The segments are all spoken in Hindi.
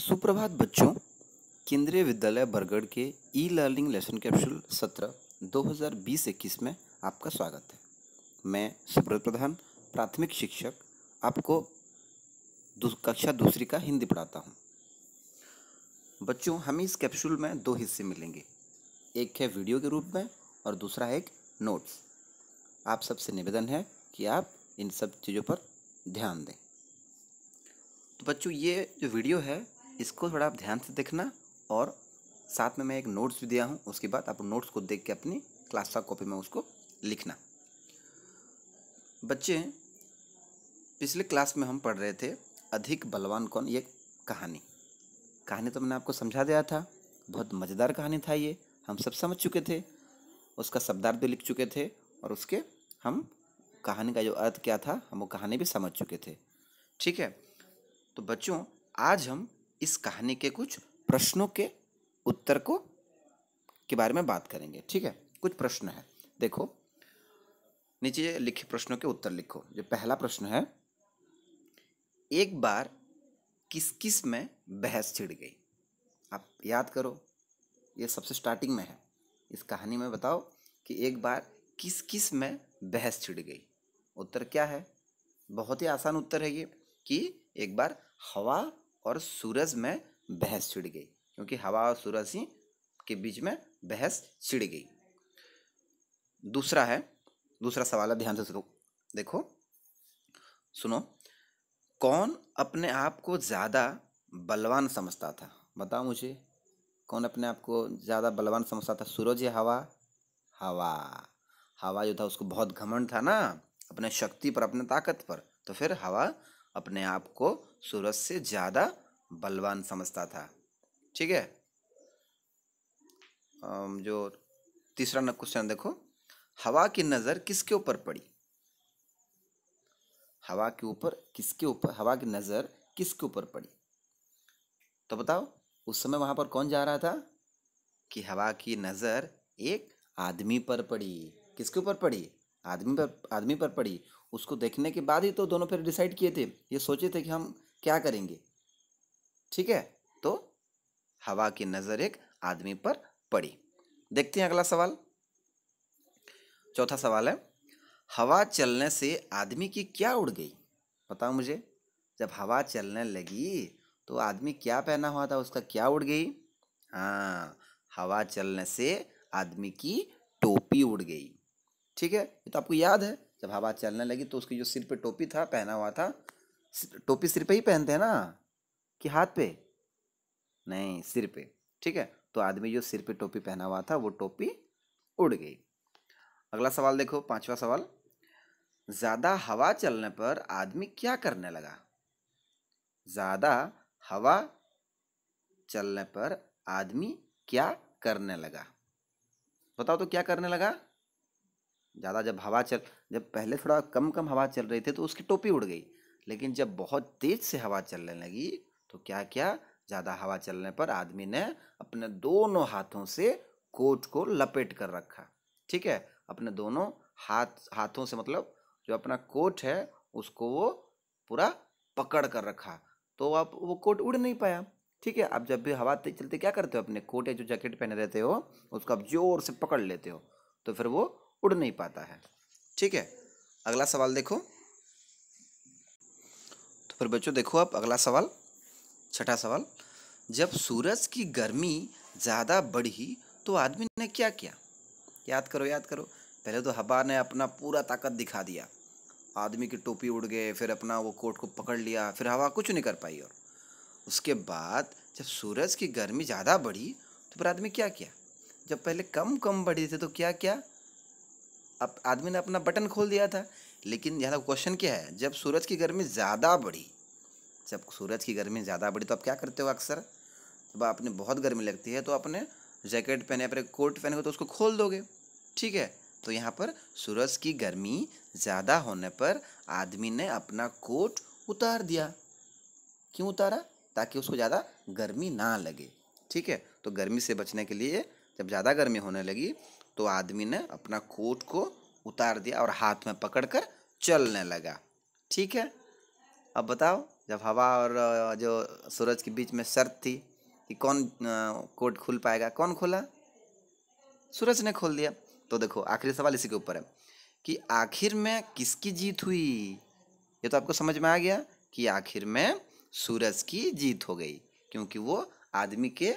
सुप्रभात बच्चों केंद्रीय विद्यालय बरगढ़ के ई लर्निंग लेसन कैप्सूल सत्रह 2020-21 में आपका स्वागत है मैं सुब्रत प्रधान प्राथमिक शिक्षक आपको कक्षा दूसरी का हिंदी पढ़ाता हूँ बच्चों हमें इस कैप्सूल में दो हिस्से मिलेंगे एक है वीडियो के रूप में और दूसरा है एक नोट्स आप सबसे निवेदन है कि आप इन सब चीज़ों पर ध्यान दें तो बच्चों ये जो वीडियो है इसको थोड़ा आप ध्यान से देखना और साथ में मैं एक नोट्स भी दिया हूँ उसके बाद आप नोट्स को देख के अपनी क्लास का कॉपी में उसको लिखना बच्चे पिछले क्लास में हम पढ़ रहे थे अधिक बलवान कौन ये कहानी कहानी तो मैंने आपको समझा दिया था बहुत मज़ेदार कहानी था ये हम सब समझ चुके थे उसका शब्दार्थ भी लिख चुके थे और उसके हम कहानी का जो अर्थ क्या था हम वो कहानी भी समझ चुके थे ठीक है तो बच्चों आज हम इस कहानी के कुछ प्रश्नों के उत्तर को के बारे में बात करेंगे ठीक है कुछ प्रश्न है देखो नीचे लिखे प्रश्नों के उत्तर लिखो जो पहला प्रश्न है एक बार किस किस में बहस छिड़ गई आप याद करो ये सबसे स्टार्टिंग में है इस कहानी में बताओ कि एक बार किस किस में बहस छिड़ गई उत्तर क्या है बहुत ही आसान उत्तर है ये कि एक बार हवा और सूरज में बहस छिड़ गई क्योंकि हवा और सूरज ही के बीच में बहस छिड़ गई दूसरा है दूसरा सवाल है ध्यान से देखो सुनो कौन अपने आप को ज़्यादा बलवान समझता था बताओ मुझे कौन अपने आप को ज़्यादा बलवान समझता था सूरज या हवा हवा हवा जो था उसको बहुत घमंड था ना अपने शक्ति पर अपने ताकत पर तो फिर हवा अपने आप को सूरज से ज़्यादा बलवान समझता था ठीक है जो तीसरा क्वेश्चन देखो हवा की नज़र किसके ऊपर पड़ी हवा के ऊपर किसके ऊपर हवा की नज़र किसके ऊपर पड़ी तो बताओ उस समय वहाँ पर कौन जा रहा था कि हवा की नज़र एक आदमी पर पड़ी किसके ऊपर पड़ी आदमी पर आदमी पर पड़ी उसको देखने के बाद ही तो दोनों फिर डिसाइड किए थे ये सोचे थे कि हम क्या करेंगे ठीक है तो हवा की नज़र एक आदमी पर पड़ी देखते हैं अगला सवाल चौथा सवाल है हवा चलने से आदमी की क्या उड़ गई बताओ मुझे जब हवा चलने लगी तो आदमी क्या पहना हुआ था उसका क्या उड़ गई हाँ हवा चलने से आदमी की टोपी उड़ गई ठीक है ये तो आपको याद है जब हवा चलने लगी तो उसके जो सिर पे टोपी था पहना हुआ था टोपी सिर पे ही पहनते हैं ना कि हाथ पे नहीं सिर पे ठीक है तो आदमी जो सिर पे टोपी पहना हुआ था वो टोपी उड़ गई अगला सवाल देखो पांचवा सवाल ज़्यादा हवा चलने पर आदमी क्या करने लगा ज़्यादा हवा चलने पर आदमी क्या करने लगा बताओ तो क्या करने लगा ज़्यादा जब हवा चल जब पहले थोड़ा कम कम हवा चल रही थी तो उसकी टोपी उड़ गई लेकिन जब बहुत तेज़ से हवा चलने लगी तो क्या क्या ज़्यादा हवा चलने पर आदमी ने अपने दोनों हाथों से कोट को लपेट कर रखा ठीक है अपने दोनों हाथ हाथों से मतलब जो अपना कोट है उसको वो पूरा पकड़ कर रखा तो आप वो कोट उड़ नहीं पाया ठीक है आप जब भी हवा चलते क्या करते हो अपने कोट या जो जैकेट पहने रहते हो उसको आप जोर से पकड़ लेते हो तो फिर वो उड़ नहीं पाता है ठीक है अगला सवाल देखो तो फिर बच्चों देखो आप अगला सवाल छठा सवाल जब सूरज की गर्मी ज़्यादा बढ़ी तो आदमी ने क्या किया याद करो याद करो पहले तो हवा ने अपना पूरा ताकत दिखा दिया आदमी की टोपी उड़ गए फिर अपना वो कोट को पकड़ लिया फिर हवा कुछ नहीं कर पाई और उसके बाद जब सूरज की गर्मी ज़्यादा बढ़ी तो फिर आदमी क्या किया जब पहले कम कम बढ़ी थी तो क्या क्या अब आदमी ने अपना बटन खोल दिया था लेकिन यहाँ क्वेश्चन क्या है जब सूरज की गर्मी ज़्यादा बढ़ी जब सूरज की गर्मी ज़्यादा बढ़ी तो आप क्या करते हो अक्सर जब आपने बहुत गर्मी लगती है तो आपने जैकेट पहने अपने कोट पहने तो उसको खोल दोगे ठीक है तो यहाँ पर सूरज की गर्मी ज़्यादा होने पर आदमी ने अपना कोट उतार दिया क्यों उतारा ताकि उसको ज़्यादा गर्मी ना लगे ठीक है तो गर्मी से बचने के लिए जब ज़्यादा गर्मी होने लगी तो आदमी ने अपना कोट को उतार दिया और हाथ में पकड़ कर चलने लगा ठीक है अब बताओ जब हवा और जो सूरज के बीच में शर्त थी कि कौन कोट खुल पाएगा कौन खोला सूरज ने खोल दिया तो देखो आखिरी सवाल इसी के ऊपर है कि आखिर में किसकी जीत हुई ये तो आपको समझ में आ गया कि आखिर में सूरज की जीत हो गई क्योंकि वो आदमी के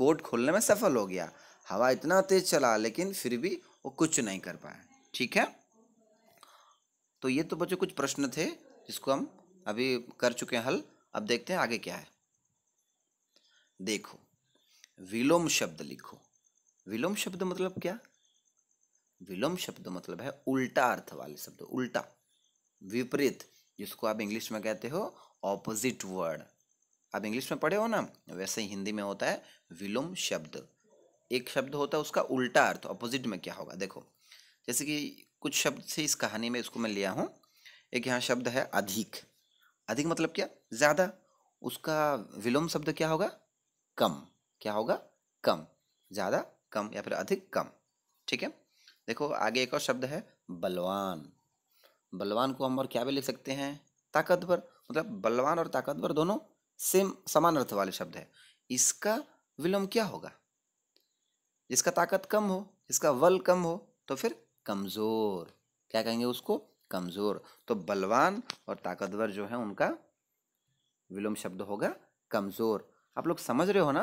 कोट खोलने में सफल हो गया हवा इतना तेज चला लेकिन फिर भी वो कुछ नहीं कर पाए ठीक है तो ये तो बच्चों कुछ प्रश्न थे जिसको हम अभी कर चुके हैं हल अब देखते हैं आगे क्या है देखो विलोम शब्द लिखो विलोम शब्द मतलब क्या विलोम शब्द मतलब है उल्टा अर्थ वाले शब्द उल्टा विपरीत जिसको आप इंग्लिश में कहते हो ऑपोजिट वर्ड आप इंग्लिश में पढ़े हो ना वैसे ही हिंदी में होता है विलोम शब्द एक शब्द होता है उसका उल्टा अर्थ अपोजिट में क्या होगा देखो जैसे कि कुछ शब्द से इस कहानी में इसको मैं लिया हूँ एक यहाँ शब्द है अधिक अधिक मतलब क्या ज़्यादा उसका विलोम शब्द क्या होगा कम क्या होगा कम ज़्यादा कम या फिर अधिक कम ठीक है देखो आगे एक और शब्द है बलवान बलवान को हम और क्या भी लिख सकते हैं ताकतवर मतलब बलवान और ताकतवर दोनों सेम समान अर्थ वाले शब्द है इसका विलोम क्या होगा जिसका ताकत कम हो जिसका बल कम हो तो फिर कमज़ोर क्या कहेंगे उसको कमज़ोर तो बलवान और ताकतवर जो है उनका विलोम शब्द होगा कमज़ोर आप लोग समझ रहे हो ना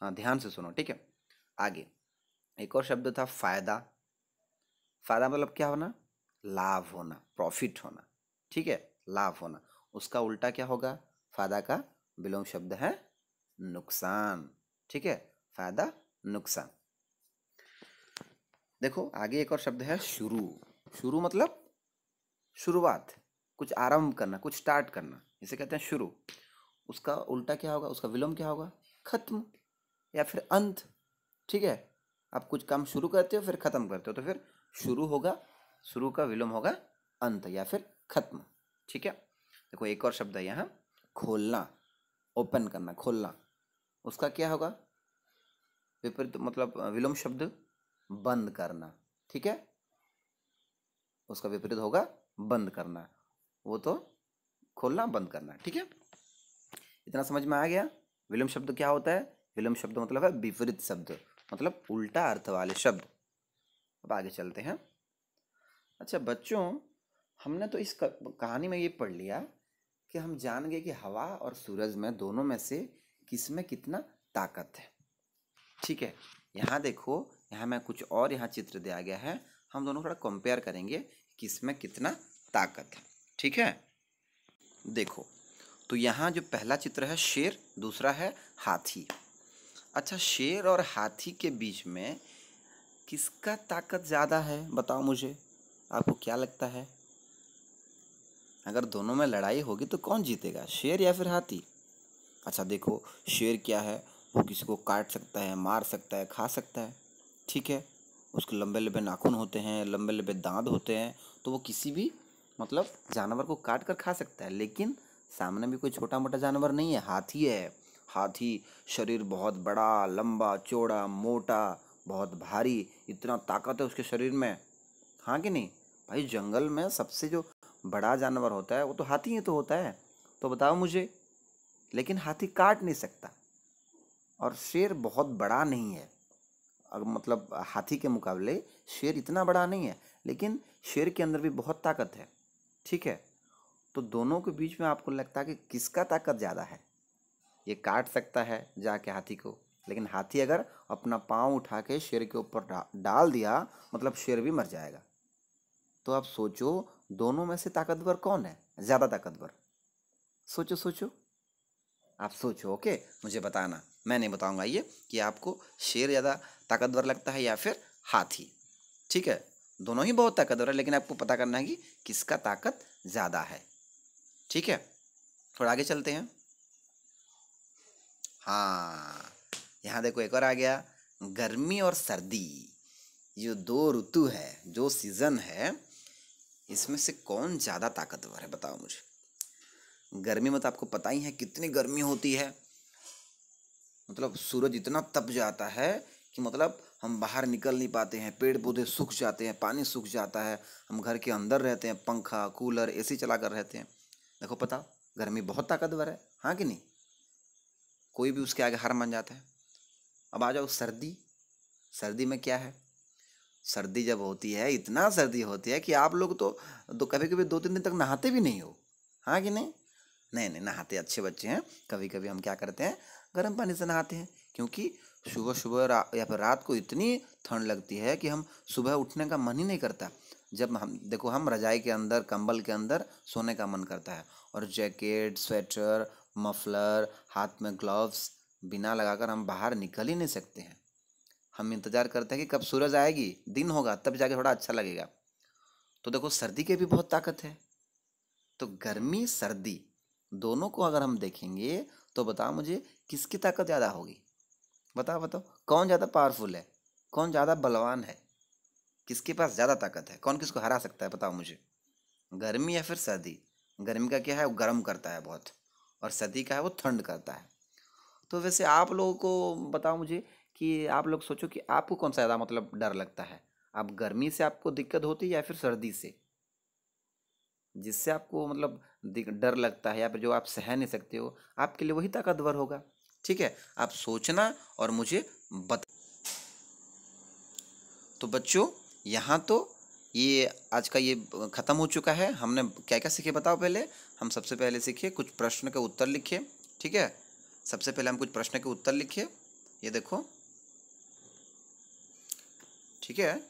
हाँ ध्यान से सुनो ठीक है आगे एक और शब्द था फ़ायदा फ़ायदा मतलब क्या होना लाभ होना प्रॉफिट होना ठीक है लाभ होना उसका उल्टा क्या होगा फ़ायदा का विलोम शब्द है नुकसान ठीक है फ़ायदा नुकसान देखो आगे एक और शब्द है शुरू शुरू मतलब शुरुआत कुछ आरंभ करना कुछ स्टार्ट करना जिसे कहते हैं शुरू उसका उल्टा क्या होगा उसका विलोम क्या होगा खत्म या फिर अंत ठीक है आप कुछ काम शुरू करते हो फिर ख़त्म करते हो तो फिर शुरू होगा शुरू का विलोम होगा अंत या फिर खत्म ठीक है देखो एक और शब्द है यहाँ खोलना ओपन करना खोलना उसका क्या होगा विपरीत मतलब विलोम शब्द बंद करना ठीक है उसका विपरीत होगा बंद करना वो तो खोलना बंद करना ठीक है इतना समझ में आ गया विलोम शब्द क्या होता है विलोम शब्द मतलब है विपरीत शब्द मतलब उल्टा अर्थ वाले शब्द अब आगे चलते हैं अच्छा बच्चों हमने तो इस कहानी में ये पढ़ लिया कि हम जान गए कि हवा और सूरज में दोनों में से किस में कितना ताकत है ठीक है यहाँ देखो यहाँ मैं कुछ और यहाँ चित्र दिया गया है हम दोनों थोड़ा कंपेयर करेंगे कि इसमें कितना ताकत है ठीक है देखो तो यहाँ जो पहला चित्र है शेर दूसरा है हाथी अच्छा शेर और हाथी के बीच में किसका ताकत ज़्यादा है बताओ मुझे आपको क्या लगता है अगर दोनों में लड़ाई होगी तो कौन जीतेगा शेर या फिर हाथी अच्छा देखो शेर क्या है वो किसी को काट सकता है मार सकता है खा सकता है ठीक है उसके लंबे लंबे नाखून होते हैं लंबे लंबे दांत होते हैं तो वो किसी भी मतलब जानवर को काट कर खा सकता है लेकिन सामने भी कोई छोटा मोटा जानवर नहीं है हाथी है हाथी शरीर बहुत बड़ा लंबा चौड़ा मोटा बहुत भारी इतना ताकत है उसके शरीर में हाँ कि नहीं भाई जंगल में सबसे जो बड़ा जानवर होता है वो तो हाथी ही तो होता है तो बताओ मुझे लेकिन हाथी काट नहीं सकता और शेर बहुत बड़ा नहीं है मतलब हाथी के मुकाबले शेर इतना बड़ा नहीं है लेकिन शेर के अंदर भी बहुत ताकत है ठीक है तो दोनों के बीच में आपको लगता है कि किसका ताकत ज़्यादा है ये काट सकता है जाके हाथी को लेकिन हाथी अगर अपना पाँव उठा के शेर के ऊपर डाल दिया मतलब शेर भी मर जाएगा तो आप सोचो दोनों में से ताकतवर कौन है ज़्यादा ताकतवर सोचो सोचो आप सोचो ओके मुझे बताना मैं नहीं बताऊंगा ये कि आपको शेर ज़्यादा ताकतवर लगता है या फिर हाथी ठीक है दोनों ही बहुत ताकतवर है लेकिन आपको पता करना है कि किसका ताकत ज़्यादा है ठीक है थोड़ा आगे चलते हैं हाँ यहाँ देखो एक और आ गया गर्मी और सर्दी ये दो ऋतु है जो सीज़न है इसमें से कौन ज़्यादा ताकतवर है बताओ मुझे गर्मी में तो आपको पता ही है कितनी गर्मी होती है मतलब सूरज इतना तप जाता है कि मतलब हम बाहर निकल नहीं पाते हैं पेड़ पौधे सूख जाते हैं पानी सूख जाता है हम घर के अंदर रहते हैं पंखा कूलर एसी चला कर रहते हैं देखो पता गर्मी बहुत ताकतवर है हाँ कि नहीं कोई भी उसके आगे हार मान जाता है अब आ जाओ सर्दी सर्दी में क्या है सर्दी जब होती है इतना सर्दी होती है कि आप लोग तो, तो कभी कभी दो तीन दिन तक नहाते भी नहीं हो हाँ कि नहीं नहीं नहीं नहाते अच्छे बच्चे हैं कभी कभी हम क्या करते हैं गर्म पानी से नहाते हैं क्योंकि सुबह सुबह या फिर रात को इतनी ठंड लगती है कि हम सुबह उठने का मन ही नहीं करता जब हम देखो हम रजाई के अंदर कंबल के अंदर सोने का मन करता है और जैकेट स्वेटर मफलर हाथ में ग्लव्स बिना लगाकर हम बाहर निकल ही नहीं सकते हैं हम इंतज़ार करते हैं कि कब सूरज आएगी दिन होगा तब जाके थोड़ा अच्छा लगेगा तो देखो सर्दी के भी बहुत ताकत है तो गर्मी सर्दी दोनों को अगर हम देखेंगे तो बताओ मुझे किसकी ताकत ज़्यादा होगी बताओ बताओ कौन ज़्यादा पावरफुल है कौन ज़्यादा बलवान है किसके पास ज़्यादा ताकत है कौन किसको हरा सकता है बताओ मुझे गर्मी या फिर सर्दी गर्मी का क्या है वो गर्म करता है बहुत और सर्दी का है वो ठंड करता है तो वैसे आप लोगों को बताओ मुझे कि आप लोग सोचो कि आपको कौन सा ज़्यादा मतलब डर लगता है आप गर्मी से आपको दिक्कत होती है या फिर सर्दी से जिससे आपको मतलब डर लगता है या फिर जो आप सह नहीं सकते हो आपके लिए वही ताकतवर होगा ठीक है आप सोचना और मुझे बता तो बच्चों यहाँ तो ये आज का ये ख़त्म हो चुका है हमने क्या क्या सीखे बताओ पहले हम सबसे पहले सीखे कुछ प्रश्न के उत्तर लिखे ठीक है सबसे पहले हम कुछ प्रश्न के उत्तर लिखे ये देखो ठीक है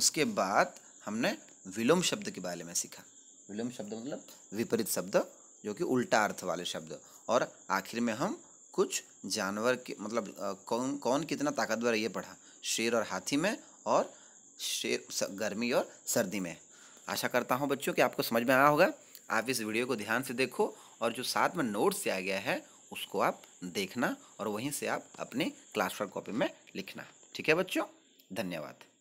उसके बाद हमने विलोम शब्द के बारे में सीखा विलोम शब्द मतलब विपरीत शब्द जो कि उल्टा अर्थ वाले शब्द और आखिर में हम कुछ जानवर के मतलब कौन कौन कितना ताकतवर ये पढ़ा शेर और हाथी में और शेर गर्मी और सर्दी में आशा करता हूँ बच्चों कि आपको समझ में आया होगा आप इस वीडियो को ध्यान से देखो और जो साथ में नोट्स से आ गया है उसको आप देखना और वहीं से आप अपने क्लास वर्क कॉपी में लिखना ठीक है बच्चों धन्यवाद